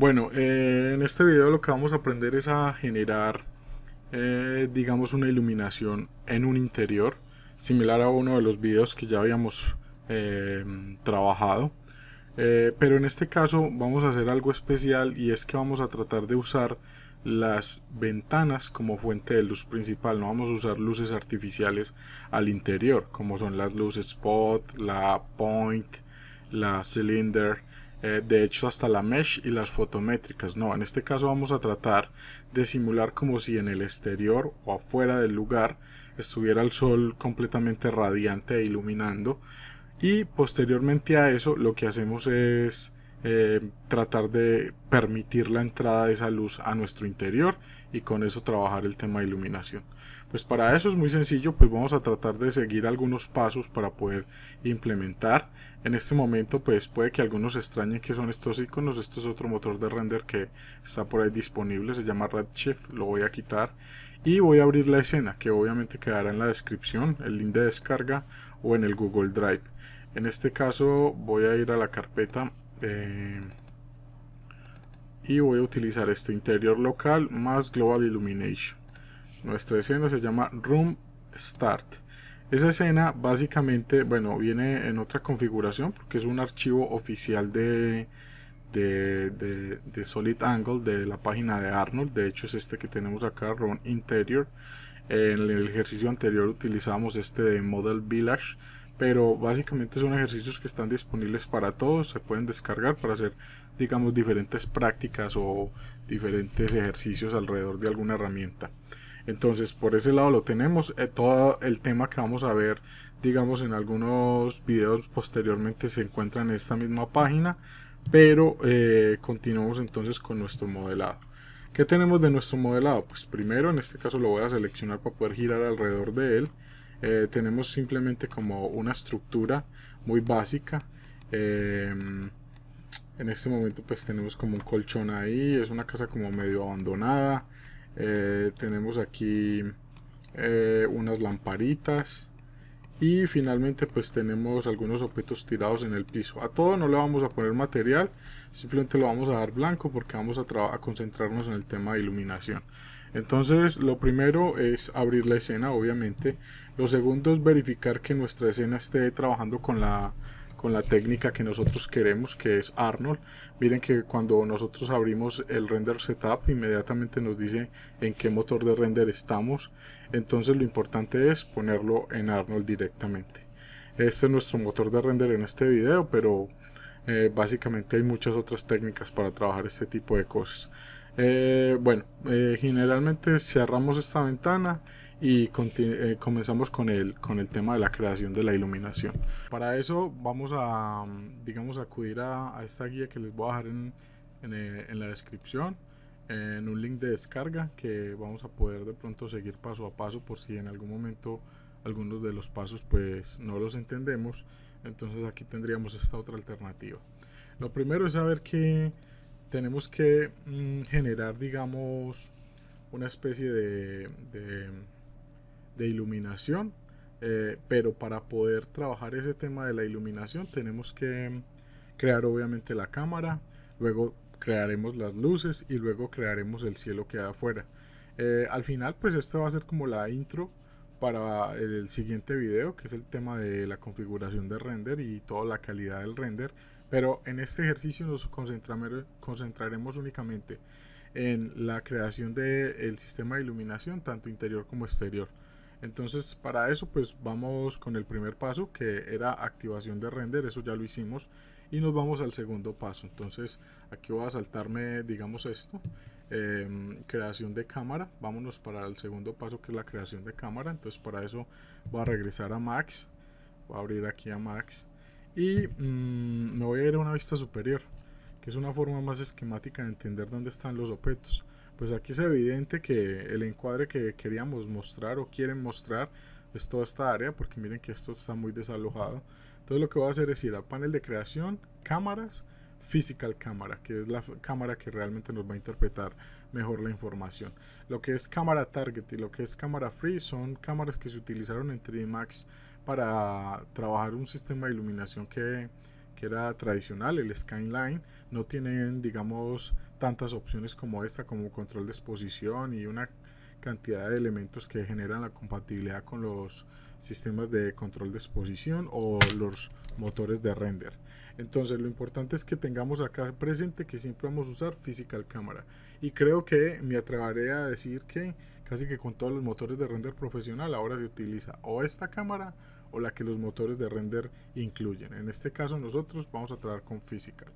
Bueno, eh, en este video lo que vamos a aprender es a generar, eh, digamos, una iluminación en un interior, similar a uno de los videos que ya habíamos eh, trabajado. pero en este caso vamos a hacer algo especial y es que vamos a tratar de usar las ventanas como fuente de luz principal, no vamos a usar luces artificiales al interior, como son las luces spot, la point, la cylinder, eh, de hecho hasta la mesh y las fotométricas. No, en este caso vamos a tratar de simular como si en el exterior o afuera del lugar estuviera el sol completamente radiante e iluminando. Y posteriormente a eso lo que hacemos es eh, tratar de permitir la entrada de esa luz a nuestro interior y con eso trabajar el tema de iluminación. Pues para eso es muy sencillo, pues vamos a tratar de seguir algunos pasos para poder implementar. En este momento, pues puede que algunos extrañen que son estos iconos. Esto es otro motor de render que está por ahí disponible, se llama Redshift, lo voy a quitar. Y voy a abrir la escena, que obviamente quedará en la descripción, el link de descarga o en el Google Drive. En este caso voy a ir a la carpeta eh, y voy a utilizar este interior local más Global Illumination. Nuestra escena se llama Room Start esa escena básicamente, bueno, viene en otra configuración porque es un archivo oficial de, Solid Angle de la página de Arnold. De hecho es este que tenemos acá, Run Interior. En el ejercicio anterior utilizábamos este de Model Village. Pero básicamente son ejercicios que están disponibles para todos. Se pueden descargar para hacer, digamos, diferentes prácticas o diferentes ejercicios alrededor de alguna herramienta. Entonces, por ese lado lo tenemos. Eh, todo el tema que vamos a ver, digamos, en algunos videos posteriormente se encuentra en esta misma página. Pero eh, continuamos entonces con nuestro modelado. ¿Qué tenemos de nuestro modelado? Pues primero, en este caso lo voy a seleccionar para poder girar alrededor de él. Eh, tenemos simplemente como una estructura muy básica. Em, en este momento pues tenemos como un colchón ahí, es una casa como medio abandonada. Eh, tenemos aquí eh, unas lamparitas. Y finalmente pues tenemos algunos objetos tirados en el piso. A todo no le vamos a poner material, simplemente lo vamos a dar blanco porque vamos a, a concentrarnos en el tema de iluminación. Entonces lo primero es abrir la escena obviamente. Lo segundo es verificar que nuestra escena esté trabajando con la con la técnica que nosotros queremos, que es Arnold. Miren que cuando nosotros abrimos el render setup, inmediatamente nos dice en qué motor de render estamos. Entonces lo importante es ponerlo en Arnold directamente. Este es nuestro motor de render en este video, pero eh, básicamente hay muchas otras técnicas para trabajar este tipo de cosas. Eh, bueno, eh, generalmente cerramos esta ventana y eh, comenzamos con el, con el tema de la creación de la iluminación. Para eso vamos a, mm, digamos, acudir a, esta guía que les voy a dejar en, eh, en, la descripción, en un link de descarga que vamos a poder de pronto seguir paso a paso por si en algún momento algunos de los pasos pues no los entendemos. Entonces aquí tendríamos esta otra alternativa. Lo primero es saber que tenemos que mm, generar, digamos, una especie de de iluminación, eh, pero para poder trabajar ese tema de la iluminación tenemos que em, crear obviamente la cámara, luego crearemos las luces y luego crearemos el cielo que hay afuera. Eh, al final pues esto va a ser como la intro para el siguiente video que es el tema de la configuración de render y toda la calidad del render pero en este ejercicio nos concentraremos únicamente en la creación del sistema de iluminación tanto interior como exterior entonces, para eso, pues vamos con el primer paso que era activación de render, eso ya lo hicimos. Y nos vamos al segundo paso. Entonces, aquí voy a saltarme, digamos, esto. Em, creación de cámara. Vámonos para el segundo paso que es la creación de cámara. Entonces, para eso voy a regresar a Max. Voy a abrir aquí a Max. Y mm, me voy a ir a una vista superior, que es una forma más esquemática de entender dónde están los objetos pues aquí es evidente que el encuadre que queríamos mostrar o quieren mostrar es toda esta área porque miren que esto está muy desalojado entonces lo que voy a hacer es ir a panel de creación cámaras physical cámara que es la cámara que realmente nos va a interpretar mejor la información lo que es cámara target y lo que es cámara free son cámaras que se utilizaron en 3D Max para trabajar un sistema de iluminación que que era tradicional, el Skyline, no tienen, digamos, tantas opciones como esta, como control de exposición y una cantidad de elementos que generan la compatibilidad con los sistemas de control de exposición o los motores de render. Entonces lo importante es que tengamos acá presente que siempre vamos a usar Physical Camera. Y creo que me atreveré a decir que casi que con todos los motores de render profesional ahora se utiliza o esta cámara o la que los motores de render incluyen. En este caso nosotros vamos a trabajar con Physical.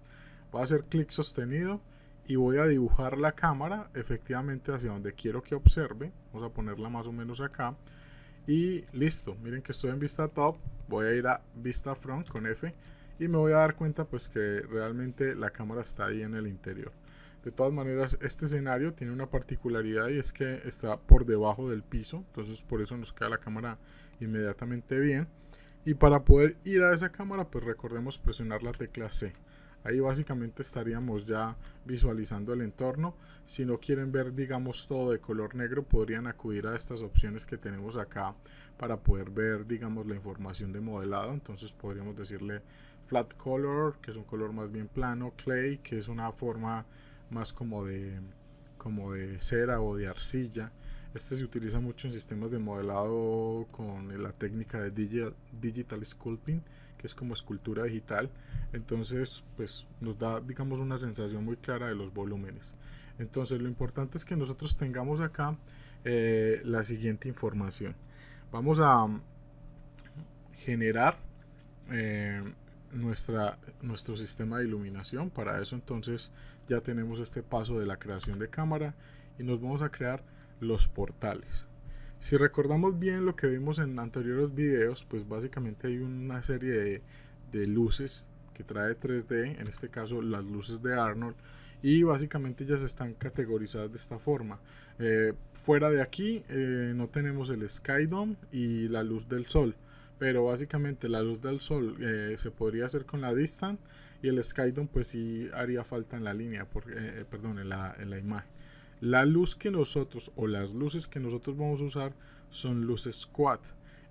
Voy a hacer clic sostenido y voy a dibujar la cámara efectivamente hacia donde quiero que observe. Vamos a ponerla más o menos acá. Y listo, miren que estoy en vista top, voy a ir a vista front con F y me voy a dar cuenta pues que realmente la cámara está ahí en el interior. De todas maneras, este escenario tiene una particularidad y es que está por debajo del piso, entonces por eso nos queda la cámara inmediatamente bien. Y para poder ir a esa cámara, pues recordemos presionar la tecla C. Ahí básicamente estaríamos ya visualizando el entorno. Si no quieren ver, digamos, todo de color negro, podrían acudir a estas opciones que tenemos acá para poder ver, digamos, la información de modelado. Entonces podríamos decirle flat color, que es un color más bien plano, clay, que es una forma más como de, como de cera o de arcilla. Este se utiliza mucho en sistemas de modelado con la técnica de digital, digital sculpting es como escultura digital. Entonces, pues nos da, digamos, una sensación muy clara de los volúmenes. Entonces, lo importante es que nosotros tengamos acá eh, la siguiente información. Vamos a um, generar eh, nuestra, nuestro sistema de iluminación. Para eso entonces ya tenemos este paso de la creación de cámara y nos vamos a crear los portales. Si recordamos bien lo que vimos en anteriores videos, pues básicamente hay una serie de, luces que trae 3D, en este caso las luces de Arnold, y básicamente ellas están categorizadas de esta forma. Eh, fuera de aquí eh, no tenemos el Skydome y la luz del sol, pero básicamente la luz del sol eh, se podría hacer con la Distant y el Skydome pues sí haría falta en la línea, porque, perdón, en la imagen. La luz que nosotros o las luces que nosotros vamos a usar son luces quad.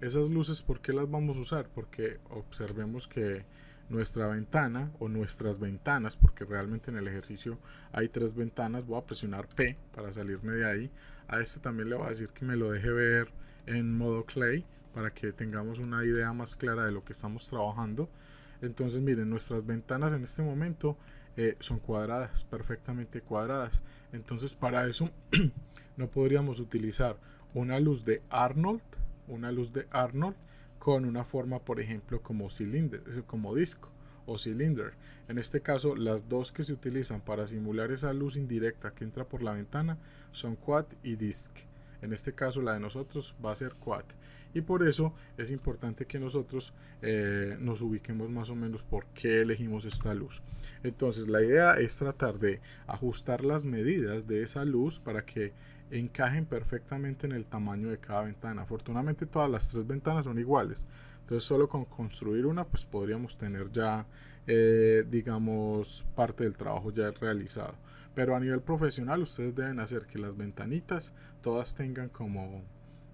Esas luces, ¿por qué las vamos a usar? Porque observemos que nuestra ventana o nuestras ventanas, porque realmente en el ejercicio hay tres ventanas, voy a presionar P para salirme de ahí. A este también le voy a decir que me lo deje ver en modo clay para que tengamos una idea más clara de lo que estamos trabajando. Entonces miren, nuestras ventanas en este momento eh, son cuadradas, perfectamente cuadradas. Entonces para eso no podríamos utilizar una luz de Arnold, una luz de Arnold con una forma, por ejemplo, como cilindro, eh, como disco o cilindro. En este caso, las dos que se utilizan para simular esa luz indirecta que entra por la ventana son quad y disc. En este caso, la de nosotros va a ser quad y por eso es importante que nosotros eh, nos ubiquemos más o menos por qué elegimos esta luz. Entonces la idea es tratar de ajustar las medidas de esa luz para que encajen perfectamente en el tamaño de cada ventana. Afortunadamente todas las tres ventanas son iguales. Entonces solo con construir una pues podríamos tener ya eh, digamos parte del trabajo ya realizado. Pero a nivel profesional ustedes deben hacer que las ventanitas todas tengan como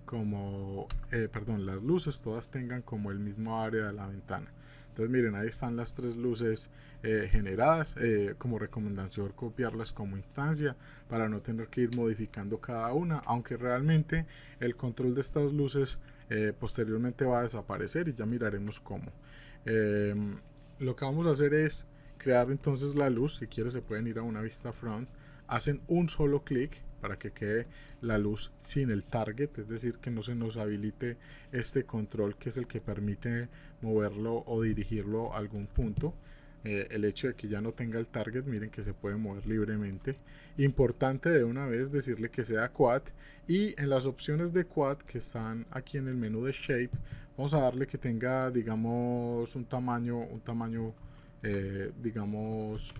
como, eh, perdón, las luces todas tengan como el mismo área de la ventana. Entonces miren, ahí están las tres luces eh, generadas. Eh, como recomendación copiarlas como instancia para no tener que ir modificando cada una, aunque realmente el control de estas luces posteriormente va a desaparecer y ya miraremos cómo. Em, lo que vamos a hacer es crear entonces la luz, si quieren se pueden ir a una vista front, hacen un solo clic para que quede la luz sin el target, es decir, que no se nos habilite este control que es el que permite moverlo o dirigirlo a algún punto. Eh, el hecho de que ya no tenga el target, miren que se puede mover libremente. Importante de una vez decirle que sea quad y en las opciones de quad que están aquí en el menú de shape, vamos a darle que tenga digamos un tamaño, un tamaño eh, digamos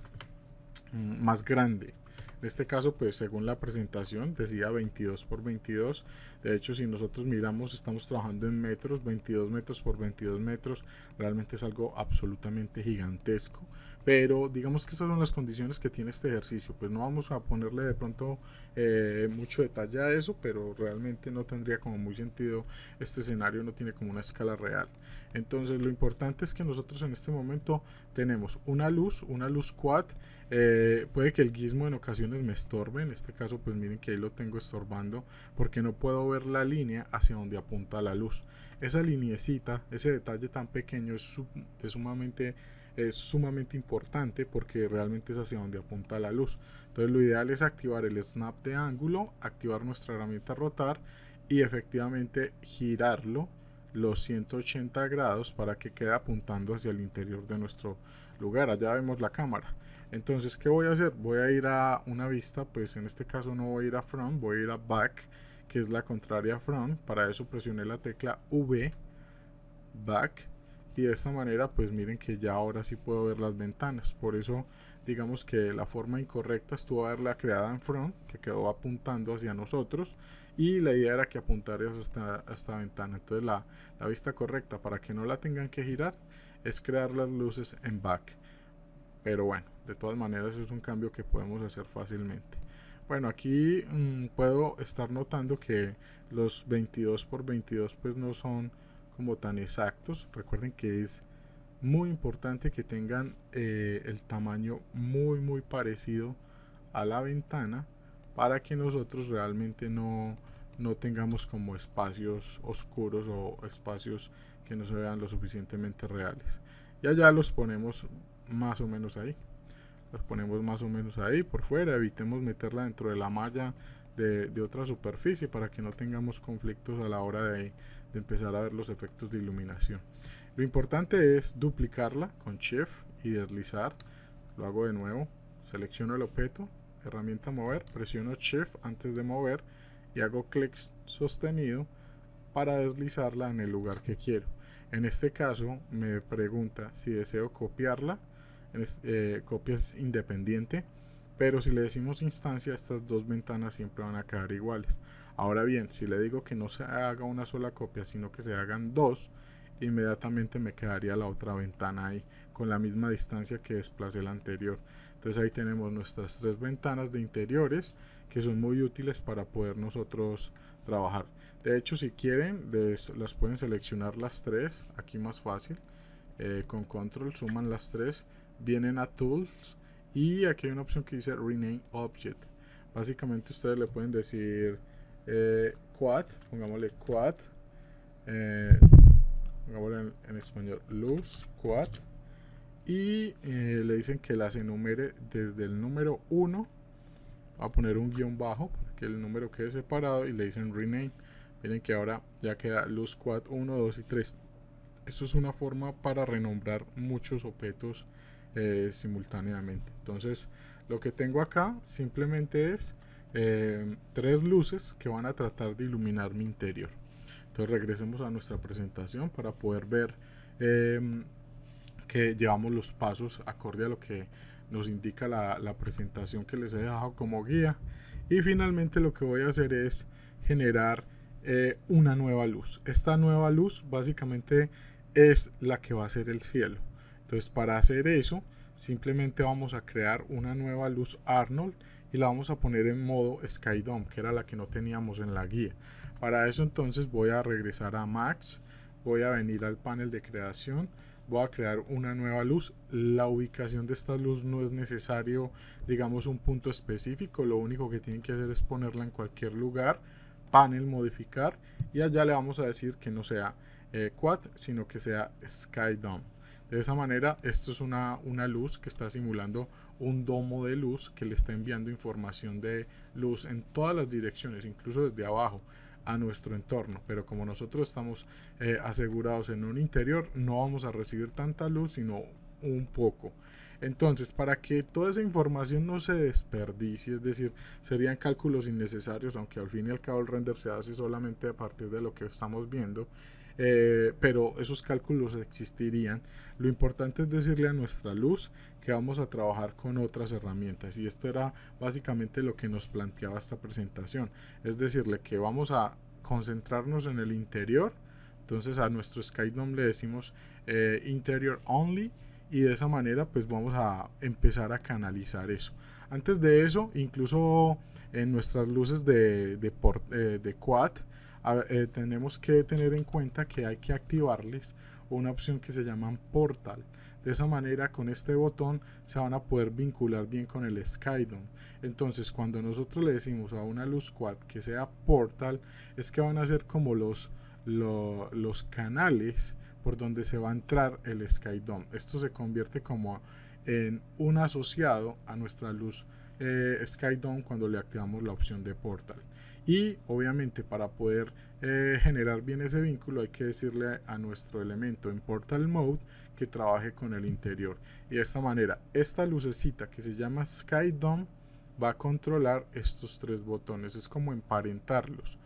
mm, más grande en este caso, pues según la presentación decía 22 por 22, de hecho, si nosotros miramos, estamos trabajando en metros, 22 metros por 22 metros, realmente es algo absolutamente gigantesco. Pero digamos que esas son las condiciones que tiene este ejercicio. Pues no vamos a ponerle de pronto eh, mucho detalle a eso, pero realmente no tendría como muy sentido este escenario, no tiene como una escala real. Entonces lo importante es que nosotros en este momento tenemos una luz, una luz quad, eh, puede que el guismo en ocasiones me estorbe, en este caso pues miren que ahí lo tengo estorbando porque no puedo ver la línea hacia donde apunta la luz. Esa lineecita, ese detalle tan pequeño es, es sumamente es sumamente importante porque realmente es hacia donde apunta la luz. Entonces lo ideal es activar el snap de ángulo, activar nuestra herramienta rotar y efectivamente girarlo los 180 grados para que quede apuntando hacia el interior de nuestro lugar. Allá vemos la cámara. Entonces, ¿qué voy a hacer? Voy a ir a una vista, pues en este caso no voy a ir a front, voy a ir a back que es la contraria a front. Para eso presioné la tecla V, back. Y de esta manera, pues miren que ya ahora sí puedo ver las ventanas. Por eso, digamos que la forma incorrecta estuvo verla creada en front, que quedó apuntando hacia nosotros. Y la idea era que apuntarías a esta ventana. Entonces, la, la vista correcta para que no la tengan que girar es crear las luces en back. Pero bueno, de todas maneras es un cambio que podemos hacer fácilmente. Bueno, aquí mm, puedo estar notando que los 22 por 22 pues no son como tan exactos. Recuerden que es muy importante que tengan eh, el tamaño muy muy parecido a la ventana para que nosotros realmente no, no tengamos como espacios oscuros o espacios que no se vean lo suficientemente reales. Y allá los ponemos más o menos ahí las ponemos más o menos ahí por fuera evitemos meterla dentro de la malla de, otra superficie para que no tengamos conflictos a la hora de, de, empezar a ver los efectos de iluminación lo importante es duplicarla con shift y deslizar lo hago de nuevo selecciono el objeto herramienta mover presiono shift antes de mover y hago clic sostenido para deslizarla en el lugar que quiero en este caso me pregunta si deseo copiarla copias eh, independiente pero si le decimos instancia estas dos ventanas siempre van a quedar iguales ahora bien si le digo que no se haga una sola copia sino que se hagan dos inmediatamente me quedaría la otra ventana ahí con la misma distancia que desplace la anterior entonces ahí tenemos nuestras tres ventanas de interiores que son muy útiles para poder nosotros trabajar de hecho si quieren las pueden seleccionar las tres aquí más fácil eh, con control suman las tres vienen a Tools y aquí hay una opción que dice Rename Object. Básicamente ustedes le pueden decir eh, quad, pongámosle quad, eh, pongámosle en, español luz quad y eh, le dicen que las enumere desde el número 1 a poner un guión bajo para que el número quede separado y le dicen rename. Miren que ahora ya queda luz quad 1, 2 y 3. Esto es una forma para renombrar muchos objetos eh, simultáneamente. Entonces lo que tengo acá simplemente es eh, tres luces que van a tratar de iluminar mi interior. Entonces regresemos a nuestra presentación para poder ver em, que llevamos los pasos acorde a lo que nos indica la, presentación que les he dejado como guía. Y finalmente lo que voy a hacer es generar eh, una nueva luz. Esta nueva luz básicamente es la que va a ser el cielo. Entonces para hacer eso simplemente vamos a crear una nueva luz Arnold y la vamos a poner en modo Skydome que era la que no teníamos en la guía. Para eso entonces voy a regresar a Max, voy a venir al panel de creación, voy a crear una nueva luz. La ubicación de esta luz no es necesario, digamos, un punto específico. Lo único que tienen que hacer es ponerla en cualquier lugar, panel modificar y allá le vamos a decir que no sea eh, quad, sino que sea Skydome. De esa manera, esto es una, luz que está simulando un domo de luz que le está enviando información de luz en todas las direcciones, incluso desde abajo a nuestro entorno. Pero como nosotros estamos eh, asegurados en un interior, no vamos a recibir tanta luz, sino un poco. Entonces, para que toda esa información no se desperdicie, es decir, serían cálculos innecesarios, aunque al fin y al cabo el render se hace solamente a partir de lo que estamos viendo, eh, pero esos cálculos existirían. Lo importante es decirle a nuestra luz que vamos a trabajar con otras herramientas y esto era básicamente lo que nos planteaba esta presentación, es decirle que vamos a concentrarnos en el interior, entonces a nuestro SkyDome le decimos eh, interior only y de esa manera pues vamos a empezar a canalizar eso. Antes de eso, incluso en nuestras luces de, de, eh, de quad, eh, tenemos que tener en cuenta que hay que activarles una opción que se llama Portal. De esa manera, con este botón se van a poder vincular bien con el Skydome. Entonces, cuando nosotros le decimos a una luz quad que sea Portal, es que van a ser como los, los canales por donde se va a entrar el Skydome. Esto se convierte como en un asociado a nuestra luz eh, Skydome cuando le activamos la opción de Portal y obviamente para poder eh, generar bien ese vínculo hay que decirle a, nuestro elemento en portal mode que trabaje con el interior y de esta manera esta lucecita que se llama sky va a controlar estos tres botones es como emparentarlos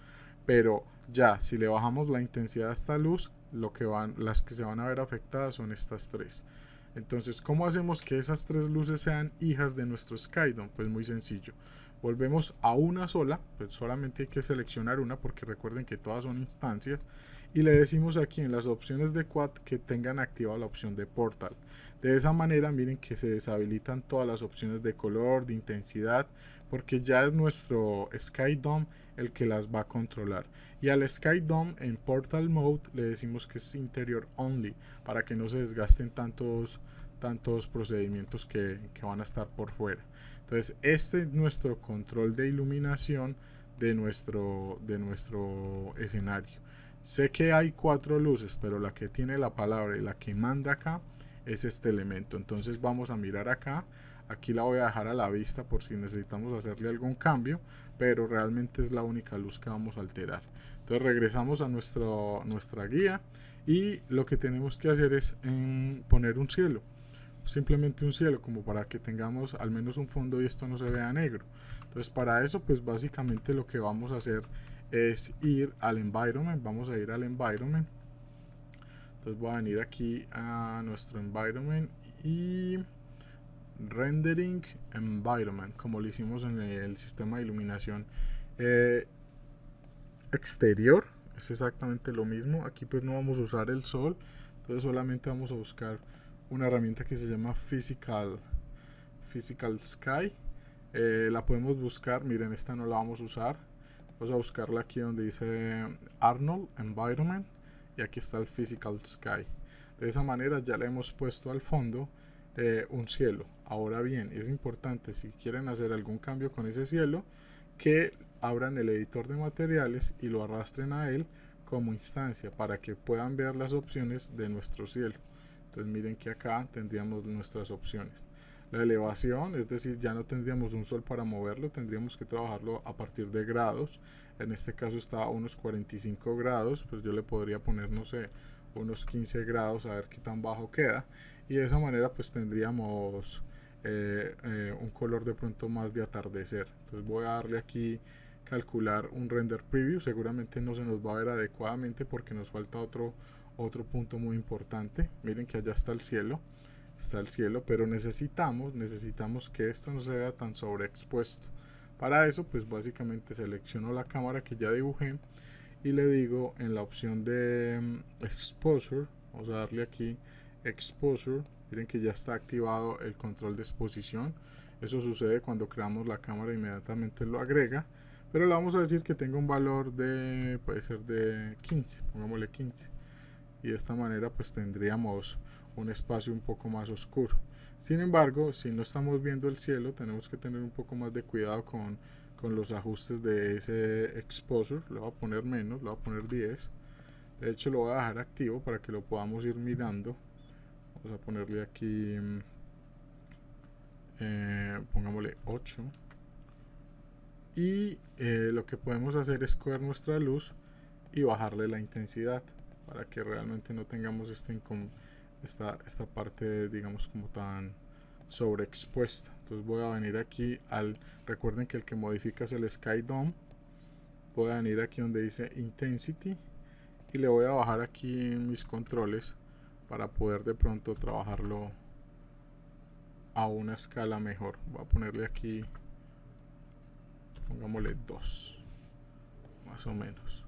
pero ya si le bajamos la intensidad a esta luz lo que van las que se van a ver afectadas son estas tres entonces cómo hacemos que esas tres luces sean hijas de nuestro skydome pues muy sencillo volvemos a una sola, pues solamente hay que seleccionar una porque recuerden que todas son instancias y le decimos aquí en las opciones de Quad que tengan activada la opción de Portal. De esa manera miren que se deshabilitan todas las opciones de color, de intensidad, porque ya es nuestro sky dom el que las va a controlar. Y al sky dom en Portal Mode le decimos que es interior only, para que no se desgasten tantos, tantos procedimientos que van a estar por fuera. Entonces, este es nuestro control de iluminación de nuestro, de nuestro escenario. Sé que hay cuatro luces, pero la que tiene la palabra y la que manda acá es este elemento. Entonces vamos a mirar acá. Aquí la voy a dejar a la vista por si necesitamos hacerle algún cambio, pero realmente es la única luz que vamos a alterar. Entonces regresamos a nuestro, nuestra guía y lo que tenemos que hacer es em, poner un cielo simplemente un cielo como para que tengamos al menos un fondo y esto no se vea negro entonces para eso pues básicamente lo que vamos a hacer es ir al environment vamos a ir al environment entonces voy a venir aquí a nuestro environment y rendering environment como lo hicimos en el sistema de iluminación eh, exterior es exactamente lo mismo aquí pues no vamos a usar el sol entonces solamente vamos a buscar una herramienta que se llama Physical, Physical Sky. Eh, la podemos buscar, miren, esta no la vamos a usar. Vamos a buscarla aquí donde dice Arnold Environment y aquí está el Physical Sky. De esa manera ya le hemos puesto al fondo eh, un cielo. Ahora bien, es importante si quieren hacer algún cambio con ese cielo que abran el editor de materiales y lo arrastren a él como instancia para que puedan ver las opciones de nuestro cielo. Entonces miren que acá tendríamos nuestras opciones. La elevación, es decir, ya no tendríamos un sol para moverlo, tendríamos que trabajarlo a partir de grados. En este caso está a unos 45 grados, pues yo le podría poner, no sé, unos 15 grados a ver qué tan bajo queda. Y de esa manera pues tendríamos eh, eh, un color de pronto más de atardecer. Entonces voy a darle aquí calcular un render preview seguramente no se nos va a ver adecuadamente porque nos falta otro otro punto muy importante. Miren que allá está el cielo, está el cielo, pero necesitamos, necesitamos que esto no se vea tan sobreexpuesto. Para eso, pues básicamente selecciono la cámara que ya dibujé y le digo en la opción de mm, exposure, vamos a darle aquí exposure, miren que ya está activado el control de exposición. Eso sucede cuando creamos la cámara inmediatamente lo agrega, pero le vamos a decir que tenga un valor de, puede ser de 15, pongámosle 15 y de esta manera pues tendríamos un espacio un poco más oscuro. Sin embargo, si no estamos viendo el cielo, tenemos que tener un poco más de cuidado con, los ajustes de ese exposure. Le voy a poner menos, le voy a poner 10. De hecho, lo voy a dejar activo para que lo podamos ir mirando. Vamos a ponerle aquí, mm, eh, pongámosle 8. Y eh, lo que podemos hacer es coger nuestra luz y bajarle la intensidad para que realmente no tengamos esta, esta parte, digamos, como tan sobreexpuesta. Entonces voy a venir aquí al, recuerden que el que modifica es el Sky Dome. Voy a venir aquí donde dice Intensity y le voy a bajar aquí mis controles para poder de pronto trabajarlo a una escala mejor. Voy a ponerle aquí, pongámosle 2, más o menos.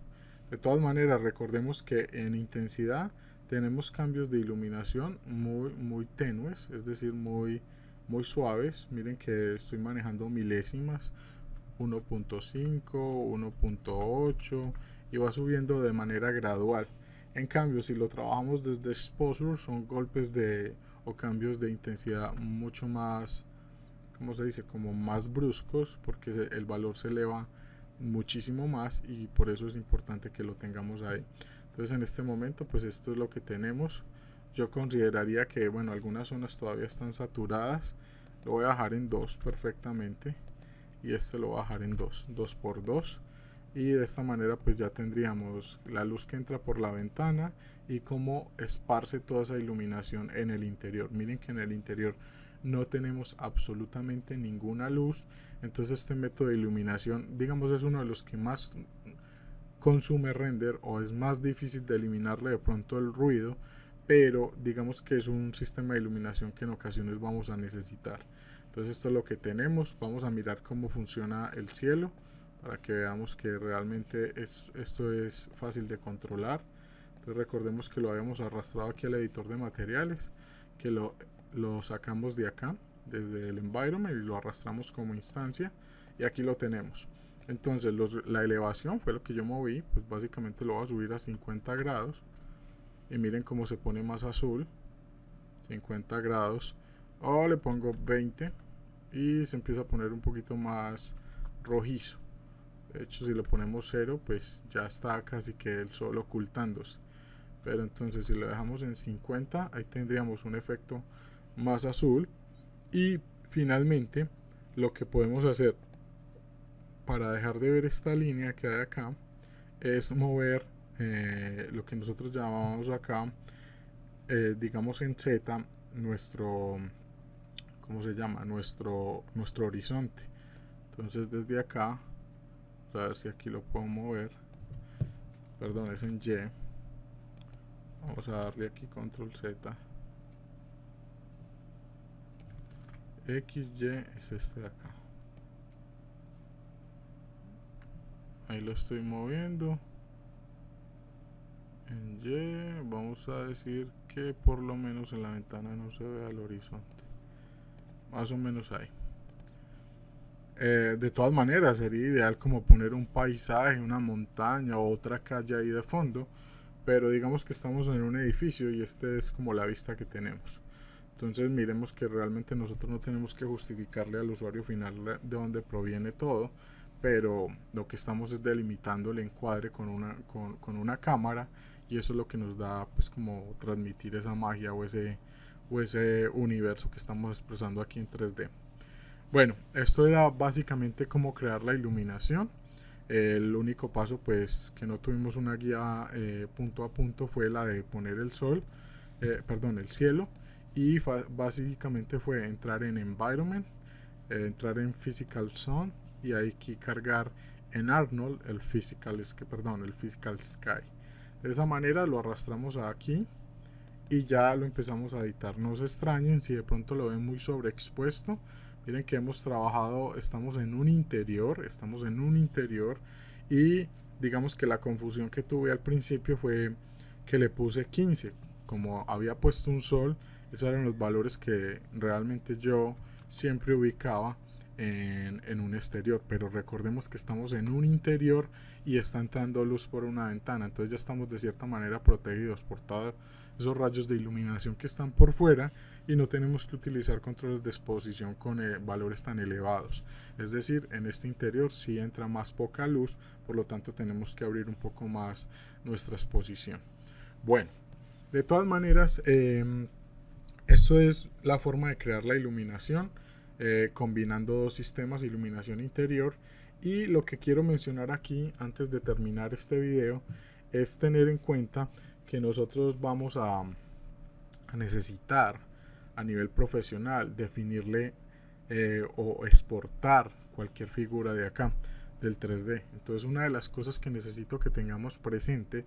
De todas maneras, recordemos que en intensidad tenemos cambios de iluminación muy, muy tenues, es decir, muy, muy suaves. Miren que estoy manejando milésimas, 1.5, 1.8 y va subiendo de manera gradual. En cambio, si lo trabajamos desde exposure, son golpes de o cambios de intensidad mucho más, como se dice? Como más bruscos, porque el valor se eleva muchísimo más y por eso es importante que lo tengamos ahí. Entonces en este momento pues esto es lo que tenemos. Yo consideraría que bueno algunas zonas todavía están saturadas. Lo voy a bajar en dos perfectamente y este lo voy a bajar en 2, dos por 2 y de esta manera pues ya tendríamos la luz que entra por la ventana y cómo esparce toda esa iluminación en el interior. Miren que en el interior no tenemos absolutamente ninguna luz. Entonces este método de iluminación, digamos, es uno de los que más consume render o es más difícil de eliminarle de pronto el ruido, pero digamos que es un sistema de iluminación que en ocasiones vamos a necesitar. Entonces esto es lo que tenemos, vamos a mirar cómo funciona el cielo para que veamos que realmente esto es fácil de controlar. Entonces recordemos que lo habíamos arrastrado aquí al editor de materiales, que lo lo sacamos de acá desde el environment y lo arrastramos como instancia y aquí lo tenemos entonces la elevación fue lo que yo moví pues básicamente lo voy a subir a 50 grados y miren cómo se pone más azul 50 grados o le pongo 20 y se empieza a poner un poquito más rojizo de hecho si lo ponemos 0 pues ya está casi que el sol ocultándose pero entonces si lo dejamos en 50 ahí tendríamos un efecto más azul y finalmente lo que podemos hacer para dejar de ver esta línea que hay acá es mover eh, lo que nosotros llamamos acá eh, digamos en Z nuestro ¿cómo se llama? nuestro nuestro horizonte entonces desde acá a ver si aquí lo puedo mover perdón es en Y vamos a darle aquí control Z XY es este de acá. Ahí lo estoy moviendo. En Y vamos a decir que por lo menos en la ventana no se ve el horizonte. Más o menos ahí. Eh, de todas maneras, sería ideal como poner un paisaje, una montaña o otra calle ahí de fondo. Pero digamos que estamos en un edificio y esta es como la vista que tenemos. Entonces miremos que realmente nosotros no tenemos que justificarle al usuario final de dónde proviene todo, pero lo que estamos es delimitando el encuadre con una, con, una cámara y eso es lo que nos da pues como transmitir esa magia o ese, o ese universo que estamos expresando aquí en 3D. Bueno, esto era básicamente cómo crear la iluminación. El único paso pues que no tuvimos una guía eh, punto a punto fue la de poner el sol, eh, perdón, el cielo y básicamente fue entrar en environment eh, entrar en physical zone y hay que cargar en Arnold el physical que perdón el physical sky de esa manera lo arrastramos aquí y ya lo empezamos a editar no se extrañen si de pronto lo ven muy sobreexpuesto miren que hemos trabajado estamos en un interior estamos en un interior y digamos que la confusión que tuve al principio fue que le puse 15 como había puesto un sol esos eran los valores que realmente yo siempre ubicaba en, un exterior, pero recordemos que estamos en un interior y está entrando luz por una ventana, entonces ya estamos de cierta manera protegidos por todos esos rayos de iluminación que están por fuera y no tenemos que utilizar controles de exposición con eh, valores tan elevados. Es decir, en este interior si entra más poca luz, por lo tanto tenemos que abrir un poco más nuestra exposición. Bueno, de todas maneras, em, eso es la forma de crear la iluminación, eh, combinando dos sistemas, iluminación interior. Y lo que quiero mencionar aquí, antes de terminar este video, es tener en cuenta que nosotros vamos a, necesitar a nivel profesional definirle eh, o exportar cualquier figura de acá del 3D. Entonces una de las cosas que necesito que tengamos presente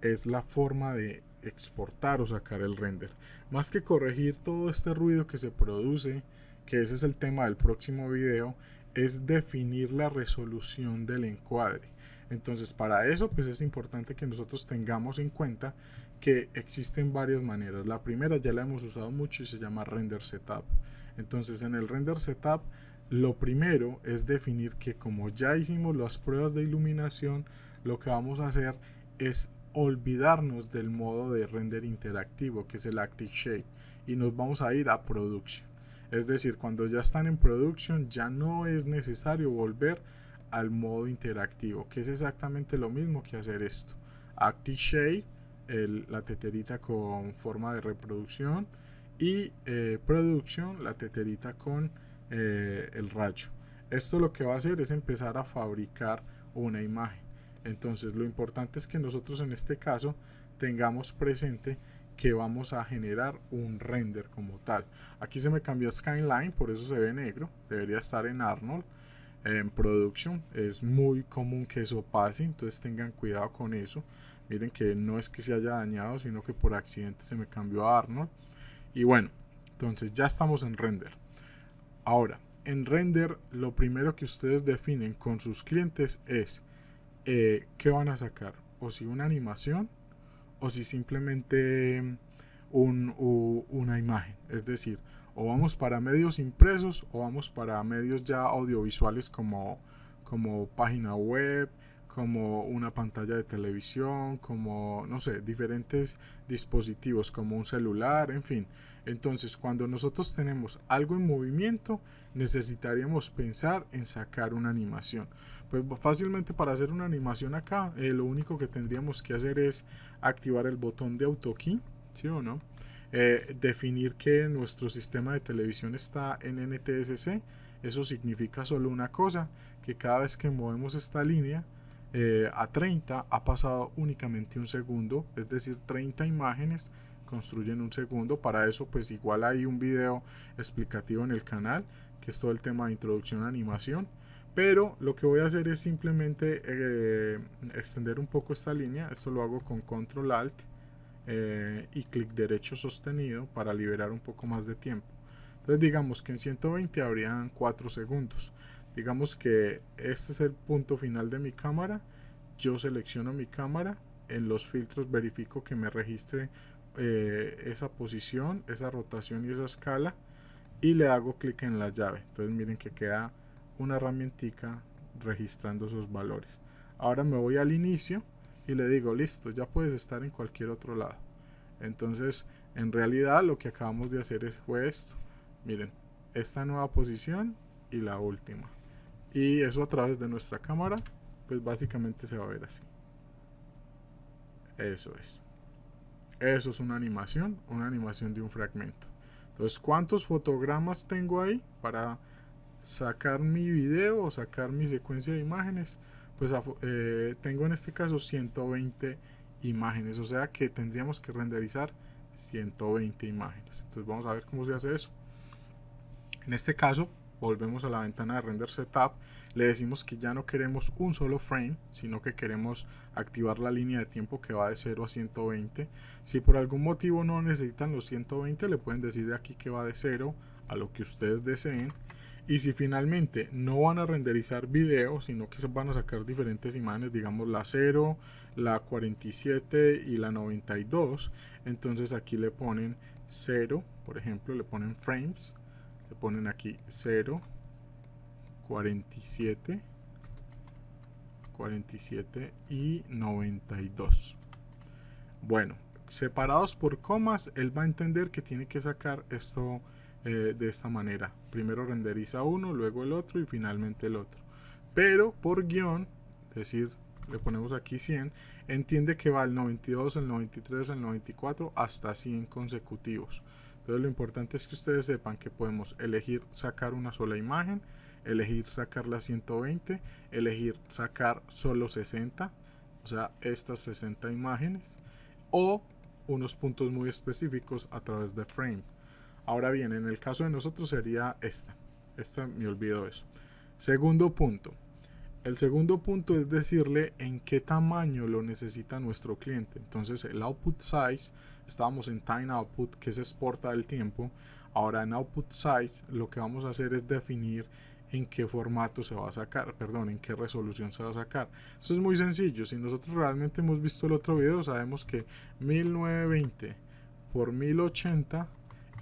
es la forma de exportar o sacar el render. Más que corregir todo este ruido que se produce, que ese es el tema del próximo video, es definir la resolución del encuadre. Entonces para eso pues es importante que nosotros tengamos en cuenta que existen varias maneras. La primera ya la hemos usado mucho y se llama render setup. Entonces en el render setup lo primero es definir que como ya hicimos las pruebas de iluminación, lo que vamos a hacer es olvidarnos del modo de render interactivo que es el Active Shape y nos vamos a ir a Production. Es decir, cuando ya están en Production ya no es necesario volver al modo interactivo, que es exactamente lo mismo que hacer esto. Active Shape, la teterita con forma de reproducción y eh, Production, la teterita con eh, el rayo. Esto lo que va a hacer es empezar a fabricar una imagen. Entonces lo importante es que nosotros en este caso tengamos presente que vamos a generar un render como tal. Aquí se me cambió Skyline, por eso se ve negro. Debería estar en Arnold, en Production. Es muy común que eso pase, entonces tengan cuidado con eso. Miren que no es que se haya dañado, sino que por accidente se me cambió a Arnold. Y bueno, entonces ya estamos en render. Ahora, en render lo primero que ustedes definen con sus clientes es eh, qué van a sacar, o si una animación, o si simplemente una imagen. Es decir, o vamos para medios impresos o vamos para medios ya audiovisuales como, como página web, como una pantalla de televisión, como, no sé, diferentes dispositivos, como un celular, en fin. Entonces, cuando nosotros tenemos algo en movimiento, necesitaríamos pensar en sacar una animación. Pues fácilmente para hacer una animación acá, eh, lo único que tendríamos que hacer es activar el botón de AutoKey, ¿sí o no? Eh, definir que nuestro sistema de televisión está en NTSC. Eso significa solo una cosa, que cada vez que movemos esta línea eh, a 30 ha pasado únicamente un segundo, es decir, 30 imágenes construyen un segundo. Para eso pues igual hay un video explicativo en el canal que es todo el tema de introducción a animación. Pero lo que voy a hacer es simplemente eh, extender un poco esta línea. Esto lo hago con control alt eh, y clic derecho sostenido para liberar un poco más de tiempo. Entonces digamos que en 120 habrían 4 segundos. Digamos que este es el punto final de mi cámara. Yo selecciono mi cámara. En los filtros verifico que me registre eh, esa posición, esa rotación y esa escala y le hago clic en la llave. Entonces miren que queda una herramientica registrando esos valores. Ahora me voy al inicio y le digo, listo, ya puedes estar en cualquier otro lado. Entonces, en realidad lo que acabamos de hacer es esto. Miren, esta nueva posición y la última. Y eso a través de nuestra cámara, pues básicamente se va a ver así. Eso es. Eso es una animación, una animación de un fragmento. Entonces, ¿cuántos fotogramas tengo ahí para sacar mi video o sacar mi secuencia de imágenes? Pues eh, tengo en este caso 120 imágenes, o sea que tendríamos que renderizar 120 imágenes. Entonces vamos a ver cómo se hace eso. En este caso, volvemos a la ventana de render setup le decimos que ya no queremos un solo frame, sino que queremos activar la línea de tiempo que va de 0 a 120. Si por algún motivo no necesitan los 120, le pueden decir de aquí que va de 0 a lo que ustedes deseen. Y si finalmente no van a renderizar video, sino que se van a sacar diferentes imágenes, digamos la 0, la 47 y la 92, entonces aquí le ponen 0, por ejemplo, le ponen frames, le ponen aquí 0, 47, 47 y 92. Bueno, separados por comas, él va a entender que tiene que sacar esto eh, de esta manera. Primero renderiza uno, luego el otro y finalmente el otro. Pero por guión, es decir, le ponemos aquí 100, entiende que va al 92, el 93, el 94, hasta 100 consecutivos. Entonces lo importante es que ustedes sepan que podemos elegir sacar una sola imagen, elegir sacar la 120, elegir sacar solo 60, o sea, estas 60 imágenes, o unos puntos muy específicos a través de frame. Ahora bien, en el caso de nosotros sería esta. Esta me olvido eso. Segundo punto. El segundo punto es decirle en qué tamaño lo necesita nuestro cliente. Entonces el output size, estábamos en time output, que se exporta del tiempo. Ahora en output size lo que vamos a hacer es definir en qué formato se va a sacar, perdón, en qué resolución se va a sacar. Eso es muy sencillo, si nosotros realmente hemos visto el otro video, sabemos que 1920 por 1080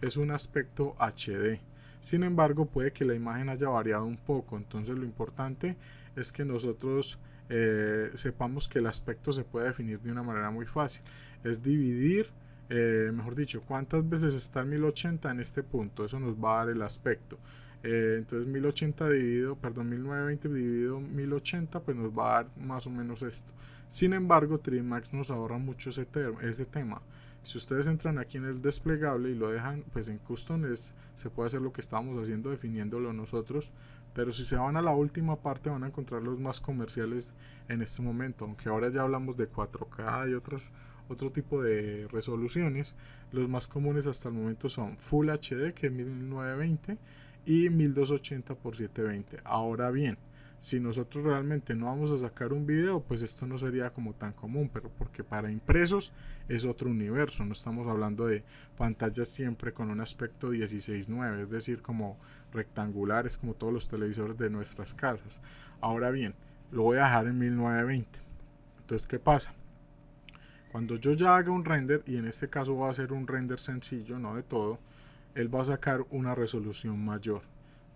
es un aspecto HD. Sin embargo, puede que la imagen haya variado un poco, entonces lo importante es que nosotros eh, sepamos que el aspecto se puede definir de una manera muy fácil. Es dividir eh, mejor dicho, cuántas veces está el 1080 en este punto, eso nos va a dar el aspecto. Eh, entonces 1080 dividido, perdón, 1920 dividido 1080, pues nos va a dar más o menos esto. Sin embargo, Trimax nos ahorra mucho ese, ese tema. Si ustedes entran aquí en el desplegable y lo dejan pues en custom, es, se puede hacer lo que estábamos haciendo definiéndolo nosotros. Pero si se van a la última parte van a encontrar los más comerciales en este momento. Aunque ahora ya hablamos de 4K y otras, otro tipo de resoluciones. Los más comunes hasta el momento son Full HD que es 1920 y 1280 por 720. Ahora bien, si nosotros realmente no vamos a sacar un video, pues esto no sería como tan común, pero porque para impresos es otro universo, no estamos hablando de pantallas siempre con un aspecto 16.9, es decir, como rectangulares como todos los televisores de nuestras casas. Ahora bien, lo voy a dejar en 1920. Entonces, ¿qué pasa? Cuando yo ya haga un render, y en este caso va a ser un render sencillo, no de todo, él va a sacar una resolución mayor,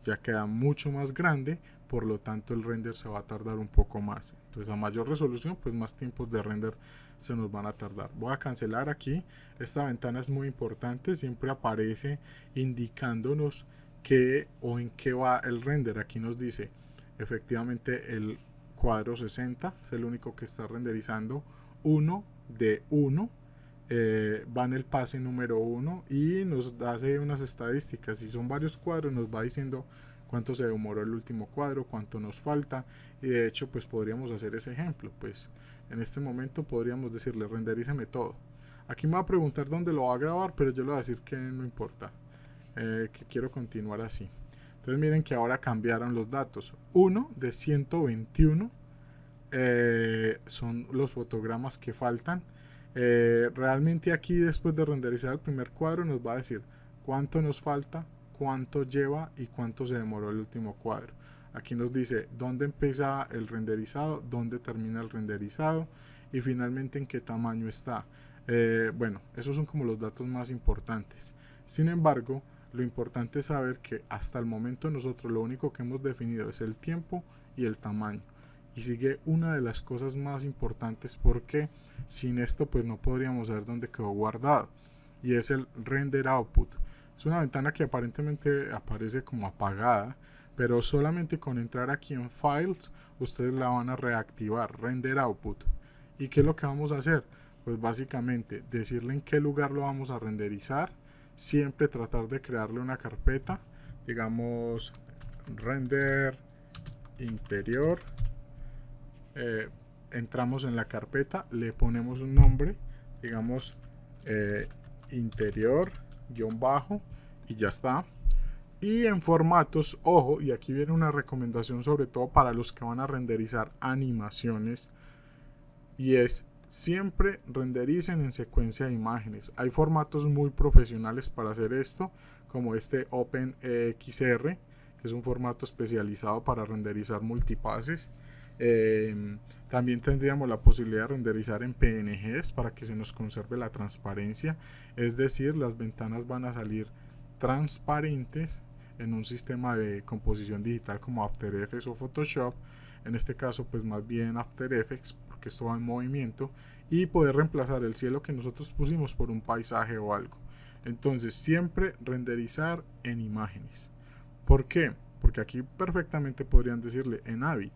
ya queda mucho más grande, por lo tanto el render se va a tardar un poco más. Entonces a mayor resolución, pues más tiempos de render se nos van a tardar. Voy a cancelar aquí, esta ventana es muy importante, siempre aparece indicándonos que o en qué va el render. Aquí nos dice efectivamente el cuadro 60, es el único que está renderizando 1 de 1 eh, van el pase número uno y nos hace unas estadísticas. Si son varios cuadros, nos va diciendo cuánto se demoró el último cuadro, cuánto nos falta. Y de hecho, pues podríamos hacer ese ejemplo. Pues en este momento podríamos decirle renderízame todo. Aquí me va a preguntar dónde lo va a grabar, pero yo le voy a decir que no importa, eh, que quiero continuar así. Entonces miren que ahora cambiaron los datos. 1 de 121 eh, son los fotogramas que faltan eh, realmente aquí después de renderizar el primer cuadro nos va a decir cuánto nos falta, cuánto lleva y cuánto se demoró el último cuadro. Aquí nos dice dónde empieza el renderizado, dónde termina el renderizado y finalmente en qué tamaño está. Eh, bueno, esos son como los datos más importantes. Sin embargo, lo importante es saber que hasta el momento nosotros lo único que hemos definido es el tiempo y el tamaño y sigue una de las cosas más importantes porque sin esto pues no podríamos saber dónde quedó guardado y es el render output. Es una ventana que aparentemente aparece como apagada, pero solamente con entrar aquí en Files ustedes la van a reactivar, Render Output. ¿Y qué es lo que vamos a hacer? Pues básicamente decirle en qué lugar lo vamos a renderizar, siempre tratar de crearle una carpeta, digamos Render Interior eh, entramos en la carpeta, le ponemos un nombre, digamos eh, interior, guión bajo, y ya está. Y en formatos, ojo, y aquí viene una recomendación sobre todo para los que van a renderizar animaciones, y es siempre rendericen en secuencia de imágenes. Hay formatos muy profesionales para hacer esto, como este OpenXR, e que es un formato especializado para renderizar multipases. Em, también tendríamos la posibilidad de renderizar en PNGs para que se nos conserve la transparencia, es decir, las ventanas van a salir transparentes en un sistema de composición digital como After Effects o Photoshop, en este caso pues más bien After Effects porque esto va en movimiento y poder reemplazar el cielo que nosotros pusimos por un paisaje o algo. Entonces siempre renderizar en imágenes. ¿Por qué? Porque aquí perfectamente podrían decirle en Habit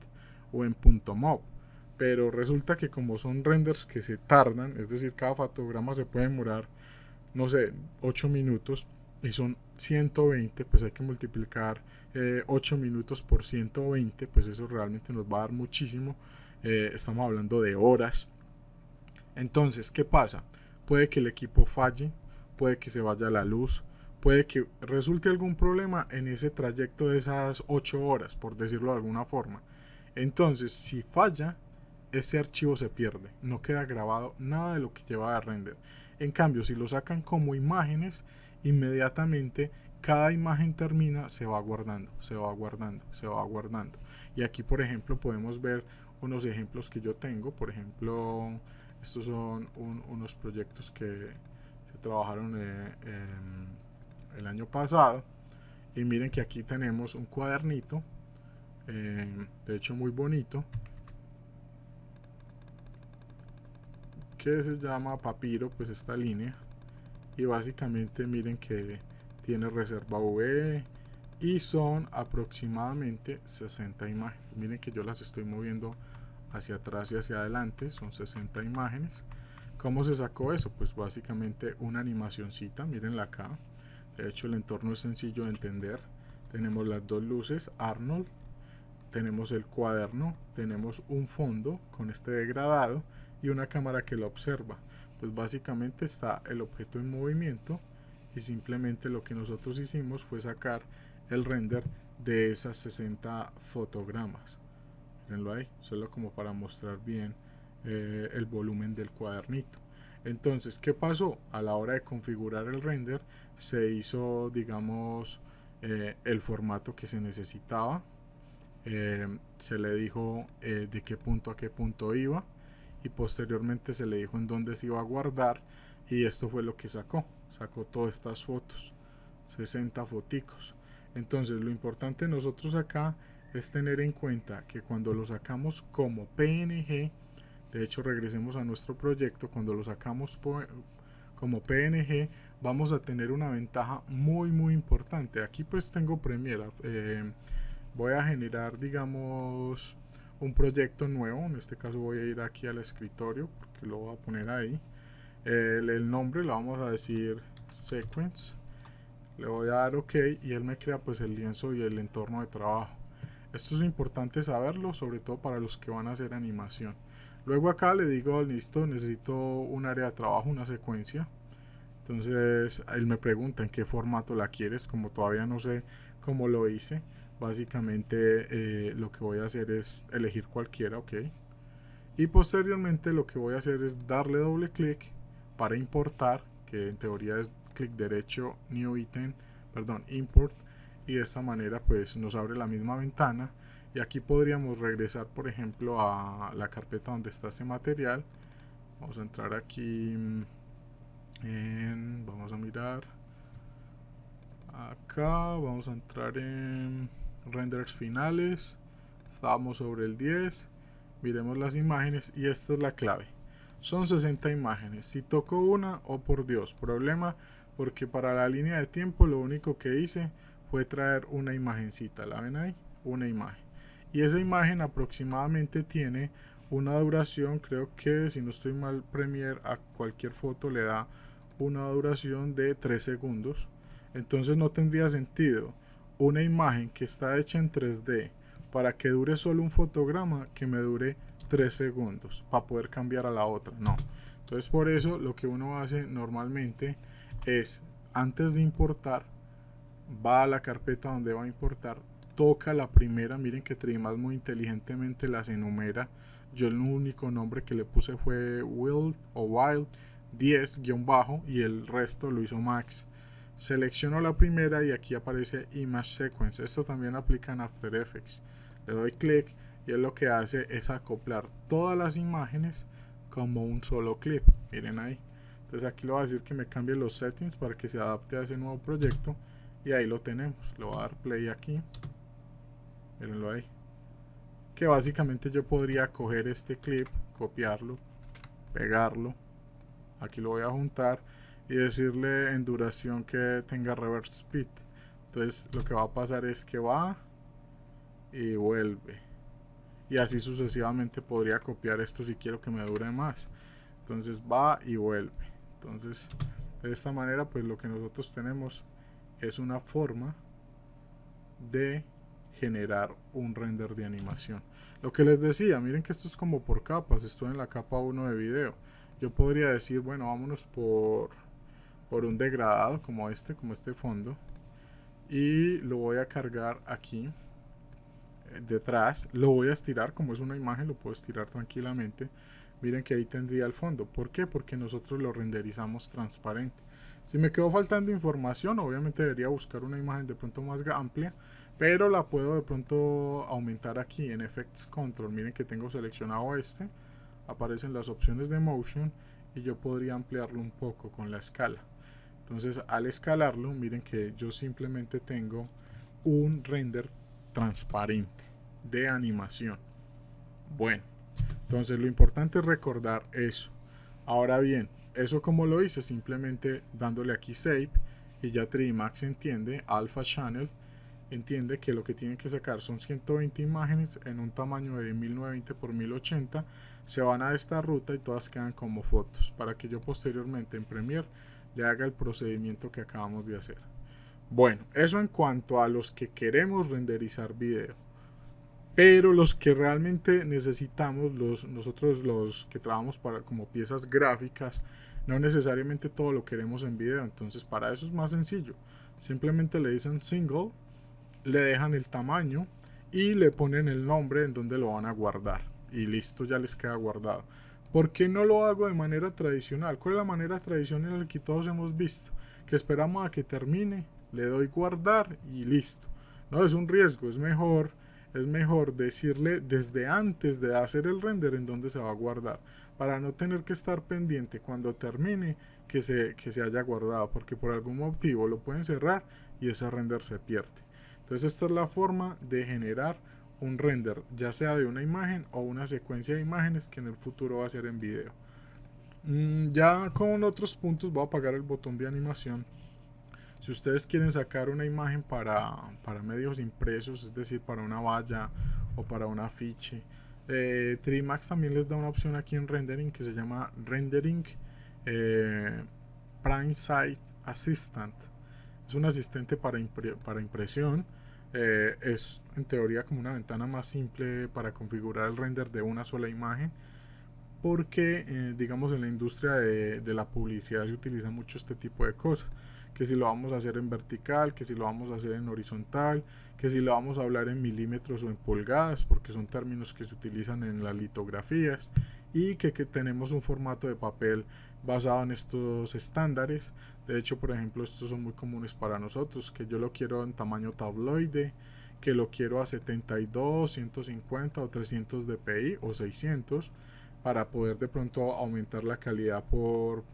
o en .mob. Pero resulta que como son renders que se tardan, es decir, cada fotograma se puede demorar, no sé, 8 minutos y son 120, pues hay que multiplicar 8 eh, minutos por 120, pues eso realmente nos va a dar muchísimo. Eh, estamos hablando de horas. Entonces, ¿qué pasa? Puede que el equipo falle, puede que se vaya la luz, puede que resulte algún problema en ese trayecto de esas 8 horas, por decirlo de alguna forma. Entonces, si falla, ese archivo se pierde, no queda grabado nada de lo que lleva a render. En cambio, si lo sacan como imágenes, inmediatamente cada imagen termina, se va guardando, se va guardando, se va guardando. Y aquí, por ejemplo, podemos ver unos ejemplos que yo tengo. Por ejemplo, estos son unos proyectos que se trabajaron eh, em, el año pasado. Y miren que aquí tenemos un cuadernito Em, de hecho muy bonito, que se llama Papiro, pues esta línea. Y básicamente miren que tiene reserva V y son aproximadamente 60 imágenes. Miren que yo las estoy moviendo hacia atrás y hacia adelante, son 60 imágenes. ¿Cómo se sacó eso? Pues básicamente una animacioncita, mirenla acá. De hecho el entorno es sencillo de entender. Tenemos las dos luces, Arnold tenemos el cuaderno, tenemos un fondo con este degradado y una cámara que lo observa. Pues básicamente está el objeto en movimiento y simplemente lo que nosotros hicimos fue sacar el render de esas 60 fotogramas. Mirenlo ahí, solo como para mostrar bien eh, el volumen del cuadernito. Entonces, ¿qué pasó? A la hora de configurar el render se hizo, digamos, eh, el formato que se necesitaba eh, se le dijo eh, de qué punto a qué punto iba y posteriormente se le dijo en dónde se iba a guardar y esto fue lo que sacó, sacó todas estas fotos, 60 foticos. Entonces lo importante nosotros acá es tener en cuenta que cuando lo sacamos como PNG, de hecho regresemos a nuestro proyecto, cuando lo sacamos como PNG vamos a tener una ventaja muy muy importante. Aquí pues tengo Premiere. Eh, voy a generar, digamos, un proyecto nuevo. En este caso voy a ir aquí al escritorio porque lo voy a poner ahí. El, nombre lo vamos a decir sequence. Le voy a dar OK y él me crea pues el lienzo y el entorno de trabajo. Esto es importante saberlo, sobre todo para los que van a hacer animación. Luego acá le digo, listo, necesito un área de trabajo, una secuencia. Entonces él me pregunta en qué formato la quieres, como todavía no sé cómo lo hice. Básicamente eh, lo que voy a hacer es elegir cualquiera, ok. Y posteriormente lo que voy a hacer es darle doble clic para importar, que en teoría es clic derecho, new item, perdón, import. Y de esta manera pues nos abre la misma ventana. Y aquí podríamos regresar por ejemplo a la carpeta donde está este material. Vamos a entrar aquí vamos a mirar acá, vamos a entrar en renders finales estamos sobre el 10 miremos las imágenes y esta es la clave son 60 imágenes si toco una oh por dios problema porque para la línea de tiempo lo único que hice fue traer una imagencita la ven ahí una imagen y esa imagen aproximadamente tiene una duración creo que si no estoy mal Premiere a cualquier foto le da una duración de 3 segundos entonces no tendría sentido una imagen que está hecha en 3D para que dure solo un fotograma que me dure 3 segundos para poder cambiar a la otra. No. Entonces por eso lo que uno hace normalmente es antes de importar va a la carpeta donde va a importar, toca la primera, miren que Trimas muy inteligentemente las enumera. Yo el único nombre que le puse fue Wild o Wild 10-bajo y el resto lo hizo Max. Selecciono la primera y aquí aparece Image Sequence. Esto también aplica en After Effects. Le doy clic y es lo que hace es acoplar todas las imágenes como un solo clip. Miren ahí. Entonces aquí lo va a decir que me cambie los settings para que se adapte a ese nuevo proyecto. Y ahí lo tenemos. Le voy a dar play aquí. mirenlo ahí. Que básicamente yo podría coger este clip, copiarlo, pegarlo. Aquí lo voy a juntar y decirle en duración que tenga reverse speed. Entonces lo que va a pasar es que va y vuelve. Y así sucesivamente podría copiar esto si quiero que me dure más. Entonces va y vuelve. Entonces de esta manera pues lo que nosotros tenemos es una forma de generar un render de animación. Lo que les decía, miren que esto es como por capas, estoy en la capa 1 de video. Yo podría decir, bueno, vámonos por por un degradado como este, como este fondo. Y lo voy a cargar aquí eh, detrás. Lo voy a estirar, como es una imagen, lo puedo estirar tranquilamente. Miren que ahí tendría el fondo. ¿Por qué? Porque nosotros lo renderizamos transparente. Si me quedó faltando información, obviamente debería buscar una imagen de pronto más amplia, pero la puedo de pronto aumentar aquí en Effects Control. Miren que tengo seleccionado este, aparecen las opciones de Motion y yo podría ampliarlo un poco con la escala. Entonces al escalarlo, miren que yo simplemente tengo un render transparente de animación. Bueno, entonces lo importante es recordar eso. Ahora bien, eso como lo hice, simplemente dándole aquí save y ya 3D Max entiende, Alpha Channel entiende que lo que tiene que sacar son 120 imágenes en un tamaño de 1090 x 1080, se van a esta ruta y todas quedan como fotos para que yo posteriormente en Premiere le haga el procedimiento que acabamos de hacer. Bueno, eso en cuanto a los que queremos renderizar video. Pero los que realmente necesitamos, los, nosotros los que trabajamos para, como piezas gráficas, no necesariamente todo lo queremos en video. Entonces para eso es más sencillo. Simplemente le dicen single, le dejan el tamaño y le ponen el nombre en donde lo van a guardar. Y listo, ya les queda guardado. ¿Por qué no lo hago de manera tradicional? ¿Cuál es la manera tradicional en que todos hemos visto? Que esperamos a que termine, le doy guardar y listo. No es un riesgo, es mejor, es mejor decirle desde antes de hacer el render en dónde se va a guardar, para no tener que estar pendiente cuando termine que se, que se haya guardado, porque por algún motivo lo pueden cerrar y ese render se pierde. Entonces esta es la forma de generar un render, ya sea de una imagen o una secuencia de imágenes que en el futuro va a ser en video. Mm, ya con otros puntos voy a apagar el botón de animación. Si ustedes quieren sacar una imagen para, para medios impresos, es decir, para una valla o para un afiche, eh, Trimax también les da una opción aquí en rendering que se llama Rendering eh, Prime Site Assistant. Es un asistente para, para impresión eh, es en teoría como una ventana más simple para configurar el render de una sola imagen porque eh, digamos en la industria de, la publicidad se utiliza mucho este tipo de cosas que si lo vamos a hacer en vertical que si lo vamos a hacer en horizontal que si lo vamos a hablar en milímetros o en pulgadas porque son términos que se utilizan en las litografías y que, que tenemos un formato de papel basado en estos estándares. De hecho, por ejemplo, estos son muy comunes para nosotros, que yo lo quiero en tamaño tabloide, que lo quiero a 72, 150 o 300 dpi o 600 para poder de pronto aumentar la calidad por,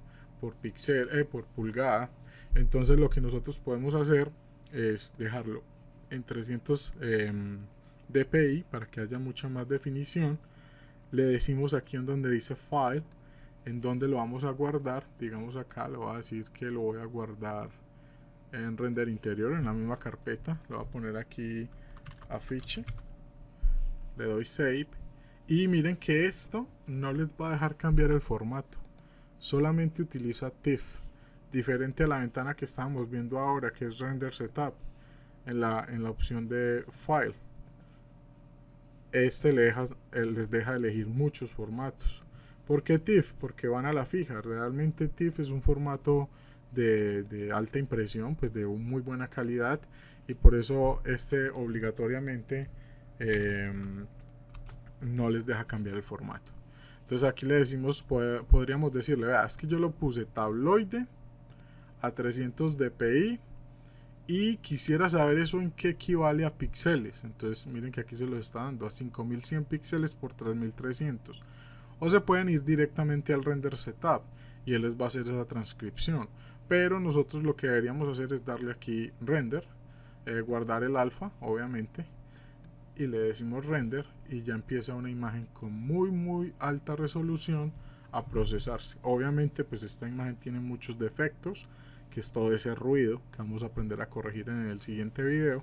por pixel, eh, por pulgada. Entonces lo que nosotros podemos hacer es dejarlo en 300 em, dpi para que haya mucha más definición. Le decimos aquí en donde dice file en dónde lo vamos a guardar. Digamos acá, le voy a decir que lo voy a guardar en render interior, en la misma carpeta. Lo voy a poner aquí afiche. Le doy save. Y miren que esto no les va a dejar cambiar el formato. Solamente utiliza TIFF. Diferente a la ventana que estábamos viendo ahora, que es render setup. En la, en la opción de file. Este eh, les deja elegir muchos formatos. ¿Por qué TIFF? Porque van a la fija. Realmente TIFF es un formato de, alta impresión, pues de muy buena calidad y por eso este obligatoriamente em, no les deja cambiar el formato. Entonces aquí le decimos, podríamos decirle, vea, es que yo lo puse tabloide a 300 dpi y quisiera saber eso en qué equivale a píxeles. Entonces miren que aquí se lo está dando a 5100 píxeles por 3300 o se pueden ir directamente al render setup y él les va a hacer esa transcripción. Pero nosotros lo que deberíamos hacer es darle aquí render, eh, guardar el alfa, obviamente, y le decimos render y ya empieza una imagen con muy muy alta resolución a procesarse. Obviamente pues esta imagen tiene muchos defectos, que es todo ese ruido que vamos a aprender a corregir en el siguiente video,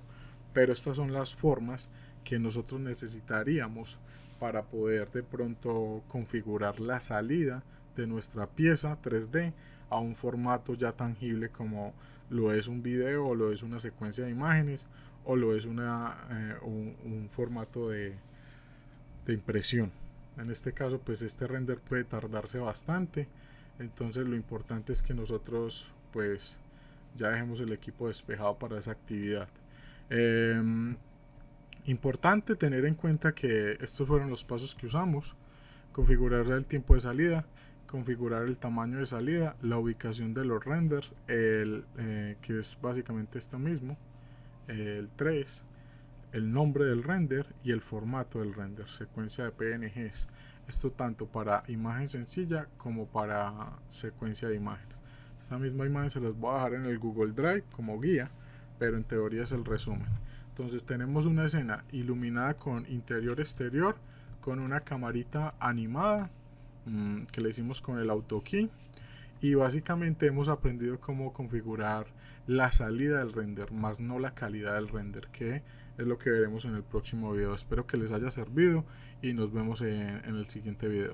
pero estas son las formas que nosotros necesitaríamos para poder de pronto configurar la salida de nuestra pieza 3D a un formato ya tangible como lo es un video o lo es una secuencia de imágenes o lo es una, eh, un, formato de, impresión. En este caso pues este render puede tardarse bastante entonces lo importante es que nosotros pues ya dejemos el equipo despejado para esa actividad. Em, Importante tener en cuenta que estos fueron los pasos que usamos. Configurar el tiempo de salida, configurar el tamaño de salida, la ubicación de los renders, el, eh, que es básicamente esto mismo, el 3, el nombre del render y el formato del render, secuencia de PNGs. Esto tanto para imagen sencilla como para secuencia de imágenes. Esta misma imagen se las voy a dejar en el Google Drive como guía, pero en teoría es el resumen. Entonces tenemos una escena iluminada con interior exterior, con una camarita animada mm, que le hicimos con el AutoKey. Y básicamente hemos aprendido cómo configurar la salida del render, más no la calidad del render, que es lo que veremos en el próximo video. Espero que les haya servido y nos vemos en el siguiente video.